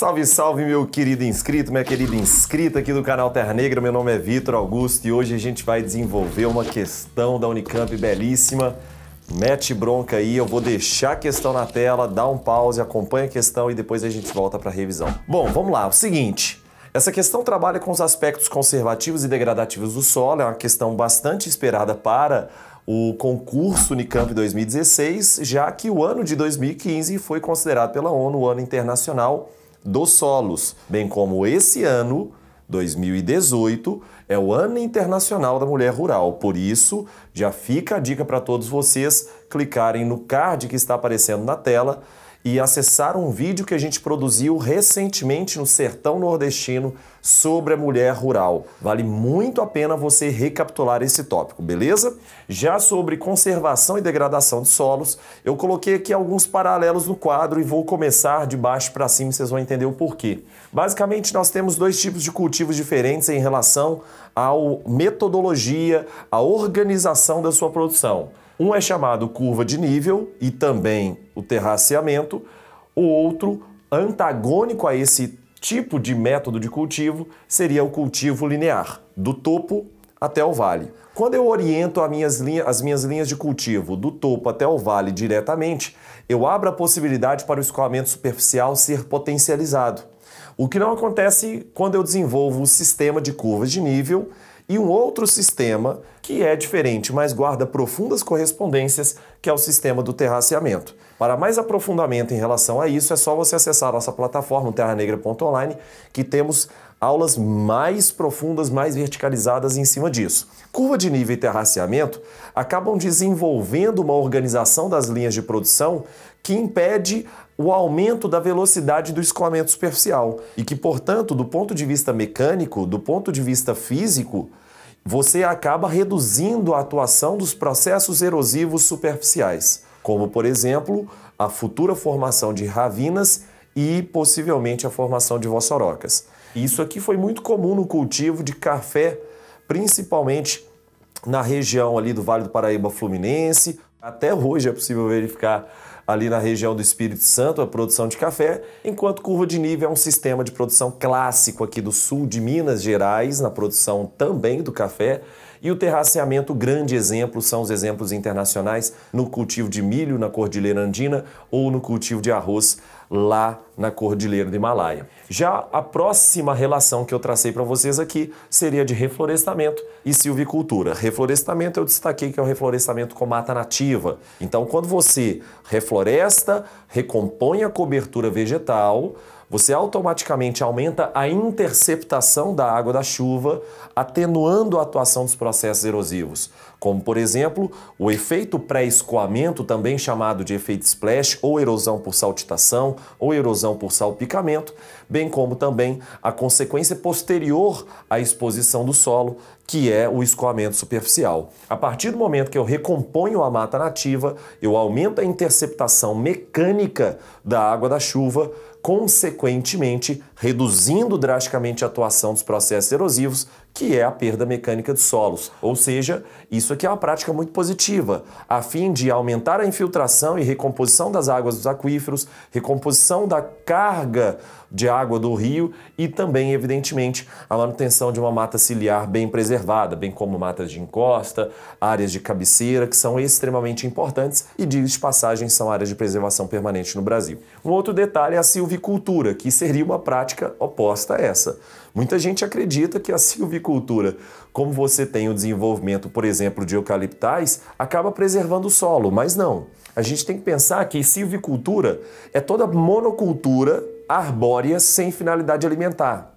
Salve, salve, meu querido inscrito, minha querida inscrita aqui do canal Terra Negra. Meu nome é Vitor Augusto e hoje a gente vai desenvolver uma questão da Unicamp belíssima. Mete bronca aí, eu vou deixar a questão na tela, dá um pause, acompanha a questão e depois a gente volta para a revisão. Bom, vamos lá. O seguinte, essa questão trabalha com os aspectos conservativos e degradativos do solo, é uma questão bastante esperada para o concurso Unicamp 2016, já que o ano de 2015 foi considerado pela ONU o ano internacional dos solos, bem como esse ano, 2018, é o Ano Internacional da Mulher Rural. Por isso, já fica a dica para todos vocês clicarem no card que está aparecendo na tela e acessar um vídeo que a gente produziu recentemente no Sertão Nordestino sobre a mulher rural. Vale muito a pena você recapitular esse tópico, beleza? Já sobre conservação e degradação de solos, eu coloquei aqui alguns paralelos no quadro e vou começar de baixo para cima, vocês vão entender o porquê. Basicamente, nós temos dois tipos de cultivos diferentes em relação à metodologia, à organização da sua produção. Um é chamado curva de nível e também o terraceamento, o outro, antagônico a esse tipo de método de cultivo, seria o cultivo linear, do topo até o vale. Quando eu oriento as minhas, linha, as minhas linhas de cultivo do topo até o vale diretamente, eu abro a possibilidade para o escoamento superficial ser potencializado. O que não acontece quando eu desenvolvo o sistema de curvas de nível e um outro sistema que é diferente, mas guarda profundas correspondências, que é o sistema do terraceamento. Para mais aprofundamento em relação a isso, é só você acessar a nossa plataforma terranegra.online, que temos aulas mais profundas, mais verticalizadas em cima disso. Curva de nível e terraceamento acabam desenvolvendo uma organização das linhas de produção que impede o aumento da velocidade do escoamento superficial e que, portanto, do ponto de vista mecânico, do ponto de vista físico, você acaba reduzindo a atuação dos processos erosivos superficiais, como, por exemplo, a futura formação de ravinas e possivelmente a formação de vossorocas. Isso aqui foi muito comum no cultivo de café, principalmente na região ali do Vale do Paraíba Fluminense. Até hoje é possível verificar ali na região do Espírito Santo a produção de café, enquanto curva de nível é um sistema de produção clássico aqui do sul de Minas Gerais, na produção também do café. E o terraceamento, grande exemplo, são os exemplos internacionais no cultivo de milho na Cordilheira Andina ou no cultivo de arroz lá na Cordilheira do Himalaia. Já a próxima relação que eu tracei para vocês aqui seria de reflorestamento e silvicultura. Reflorestamento eu destaquei que é o reflorestamento com mata nativa. Então, quando você refloresta, recompõe a cobertura vegetal, você automaticamente aumenta a interceptação da água da chuva, atenuando a atuação dos processos erosivos, como por exemplo o efeito pré-escoamento, também chamado de efeito splash, ou erosão por saltitação, ou erosão por salpicamento, bem como também a consequência posterior à exposição do solo, que é o escoamento superficial. A partir do momento que eu recomponho a mata nativa, eu aumento a interceptação mecânica da água da chuva, consequentemente reduzindo drasticamente a atuação dos processos erosivos que é a perda mecânica de solos. Ou seja, isso aqui é uma prática muito positiva, a fim de aumentar a infiltração e recomposição das águas dos aquíferos, recomposição da carga de água do rio e também, evidentemente, a manutenção de uma mata ciliar bem preservada, bem como matas de encosta, áreas de cabeceira, que são extremamente importantes e, de passagem, são áreas de preservação permanente no Brasil. Um outro detalhe é a silvicultura, que seria uma prática oposta a essa Muita gente acredita que a silvicultura, como você tem o desenvolvimento, por exemplo, de eucaliptais, acaba preservando o solo, mas não. A gente tem que pensar que silvicultura é toda monocultura arbórea sem finalidade alimentar,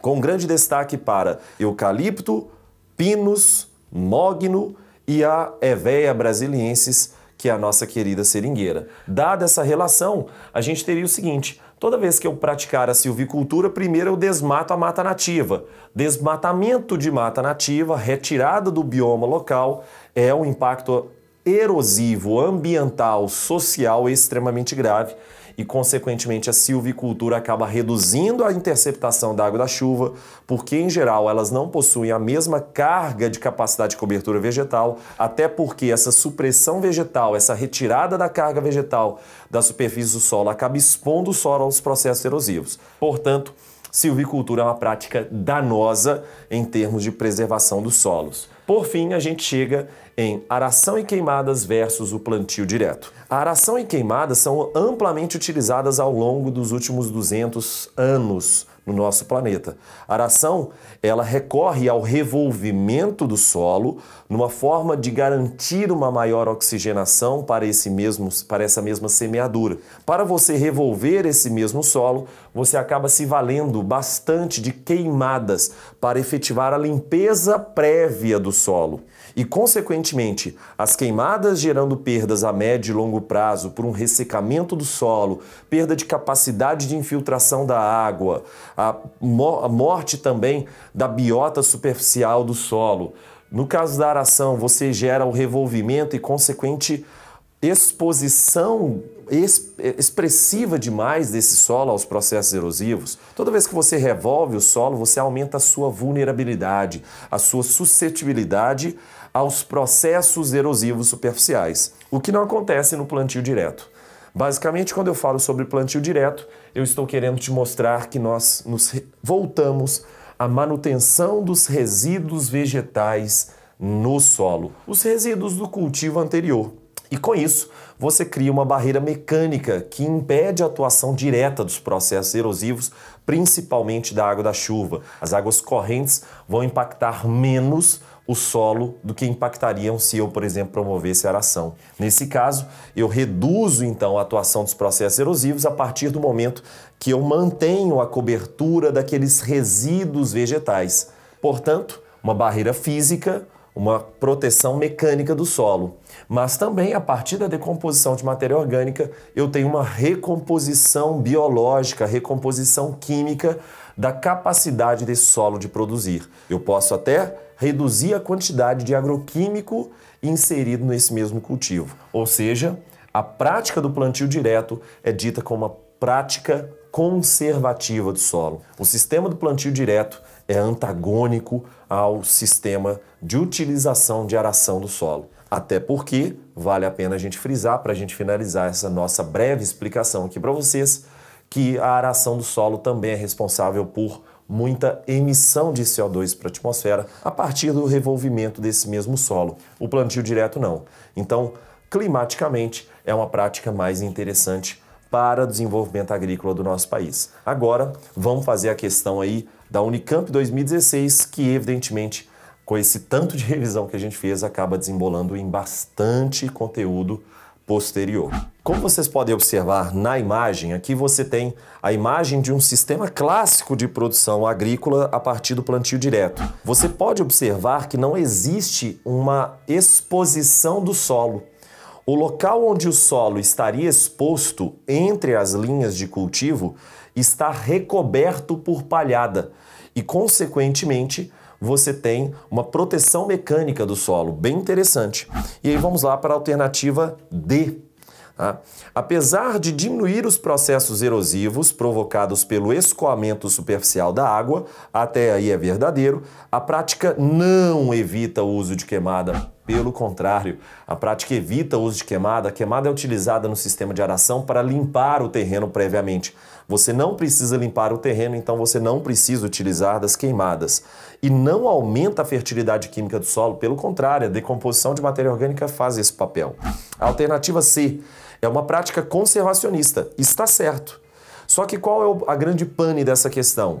com grande destaque para eucalipto, pinos, mogno e a Evea brasiliensis que é a nossa querida seringueira. Dada essa relação, a gente teria o seguinte: toda vez que eu praticar a silvicultura, primeiro eu desmato a mata nativa. Desmatamento de mata nativa, retirada do bioma local, é um impacto erosivo, ambiental, social extremamente grave e, consequentemente, a silvicultura acaba reduzindo a interceptação da água da chuva, porque, em geral, elas não possuem a mesma carga de capacidade de cobertura vegetal, até porque essa supressão vegetal, essa retirada da carga vegetal da superfície do solo acaba expondo o solo aos processos erosivos. Portanto, silvicultura é uma prática danosa em termos de preservação dos solos. Por fim, a gente chega em aração e queimadas versus o plantio direto. A aração e queimadas são amplamente utilizadas ao longo dos últimos 200 anos no nosso planeta. A aração, ela recorre ao revolvimento do solo numa forma de garantir uma maior oxigenação para esse mesmo para essa mesma semeadura. Para você revolver esse mesmo solo, você acaba se valendo bastante de queimadas para efetivar a limpeza prévia do solo. E consequentemente, as queimadas gerando perdas a médio e longo prazo por um ressecamento do solo, perda de capacidade de infiltração da água, a, mo a morte também da biota superficial do solo. No caso da aração, você gera o revolvimento e consequente exposição expressiva demais desse solo aos processos erosivos. Toda vez que você revolve o solo, você aumenta a sua vulnerabilidade, a sua suscetibilidade aos processos erosivos superficiais, o que não acontece no plantio direto. Basicamente, quando eu falo sobre plantio direto, eu estou querendo te mostrar que nós nos voltamos à manutenção dos resíduos vegetais no solo, os resíduos do cultivo anterior. E com isso, você cria uma barreira mecânica que impede a atuação direta dos processos erosivos, principalmente da água da chuva. As águas correntes vão impactar menos o solo do que impactariam se eu, por exemplo, promovesse a aração. Nesse caso, eu reduzo então a atuação dos processos erosivos a partir do momento que eu mantenho a cobertura daqueles resíduos vegetais. Portanto, uma barreira física uma proteção mecânica do solo. Mas também, a partir da decomposição de matéria orgânica, eu tenho uma recomposição biológica, recomposição química da capacidade desse solo de produzir. Eu posso até reduzir a quantidade de agroquímico inserido nesse mesmo cultivo. Ou seja, a prática do plantio direto é dita como uma prática conservativa do solo. O sistema do plantio direto é antagônico ao sistema de utilização de aração do solo. Até porque, vale a pena a gente frisar, para a gente finalizar essa nossa breve explicação aqui para vocês, que a aração do solo também é responsável por muita emissão de CO2 para a atmosfera a partir do revolvimento desse mesmo solo. O plantio direto não. Então, climaticamente, é uma prática mais interessante para o desenvolvimento agrícola do nosso país. Agora, vamos fazer a questão aí da Unicamp 2016, que evidentemente, com esse tanto de revisão que a gente fez, acaba desembolando em bastante conteúdo posterior. Como vocês podem observar na imagem, aqui você tem a imagem de um sistema clássico de produção agrícola a partir do plantio direto. Você pode observar que não existe uma exposição do solo. O local onde o solo estaria exposto entre as linhas de cultivo está recoberto por palhada, e, consequentemente, você tem uma proteção mecânica do solo, bem interessante. E aí vamos lá para a alternativa D. Tá? Apesar de diminuir os processos erosivos provocados pelo escoamento superficial da água, até aí é verdadeiro, a prática não evita o uso de queimada pelo contrário, a prática evita o uso de queimada. A queimada é utilizada no sistema de aração para limpar o terreno previamente. Você não precisa limpar o terreno, então você não precisa utilizar das queimadas. E não aumenta a fertilidade química do solo, pelo contrário, a decomposição de matéria orgânica faz esse papel. A alternativa C é uma prática conservacionista. Está certo. Só que qual é a grande pane dessa questão?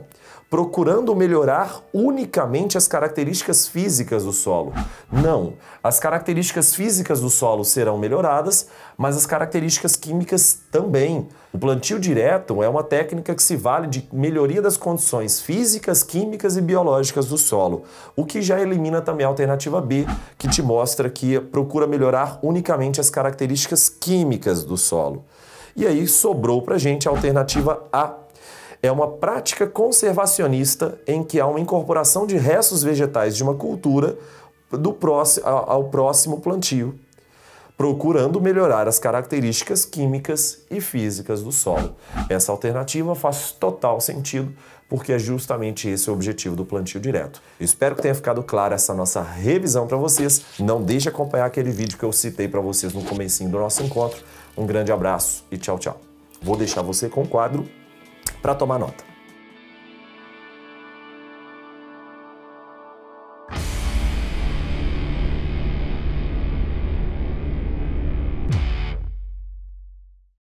procurando melhorar unicamente as características físicas do solo. Não, as características físicas do solo serão melhoradas, mas as características químicas também. O plantio direto é uma técnica que se vale de melhoria das condições físicas, químicas e biológicas do solo, o que já elimina também a alternativa B, que te mostra que procura melhorar unicamente as características químicas do solo. E aí sobrou para gente a alternativa A, é uma prática conservacionista em que há uma incorporação de restos vegetais de uma cultura do próximo, ao próximo plantio, procurando melhorar as características químicas e físicas do solo. Essa alternativa faz total sentido, porque é justamente esse o objetivo do plantio direto. Eu espero que tenha ficado clara essa nossa revisão para vocês. Não deixe de acompanhar aquele vídeo que eu citei para vocês no comecinho do nosso encontro. Um grande abraço e tchau, tchau. Vou deixar você com o quadro para tomar nota.